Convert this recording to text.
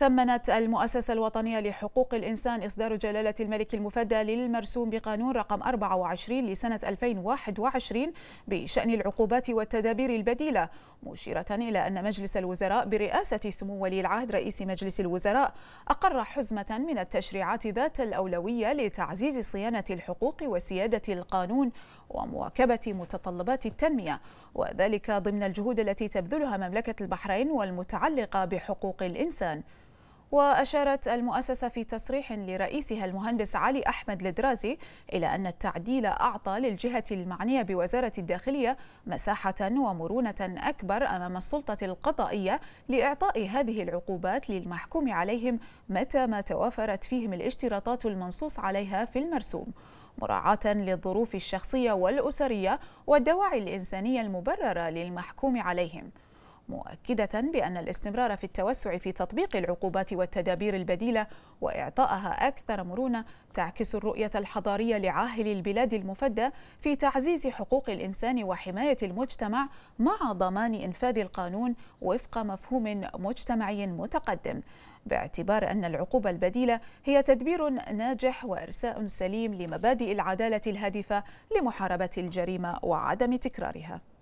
ثمنت المؤسسة الوطنية لحقوق الإنسان إصدار جلالة الملك المفدى للمرسوم بقانون رقم 24 لسنة 2021 بشأن العقوبات والتدابير البديلة مشيرة إلى أن مجلس الوزراء برئاسة سمو ولي العهد رئيس مجلس الوزراء أقر حزمة من التشريعات ذات الأولوية لتعزيز صيانة الحقوق وسيادة القانون ومواكبة متطلبات التنمية وذلك ضمن الجهود التي تبذلها مملكة البحرين والمتعلقة بحقوق الإنسان وأشارت المؤسسة في تصريح لرئيسها المهندس علي أحمد لدرازي إلى أن التعديل أعطى للجهة المعنية بوزارة الداخلية مساحة ومرونة أكبر أمام السلطة القضائية لإعطاء هذه العقوبات للمحكوم عليهم متى ما توافرت فيهم الاشتراطات المنصوص عليها في المرسوم مراعاة للظروف الشخصية والأسرية والدواعي الإنسانية المبررة للمحكوم عليهم مؤكدة بأن الاستمرار في التوسع في تطبيق العقوبات والتدابير البديلة وإعطائها أكثر مرونة تعكس الرؤية الحضارية لعاهل البلاد المفدى في تعزيز حقوق الإنسان وحماية المجتمع مع ضمان إنفاذ القانون وفق مفهوم مجتمعي متقدم باعتبار أن العقوبة البديلة هي تدبير ناجح وإرساء سليم لمبادئ العدالة الهادفة لمحاربة الجريمة وعدم تكرارها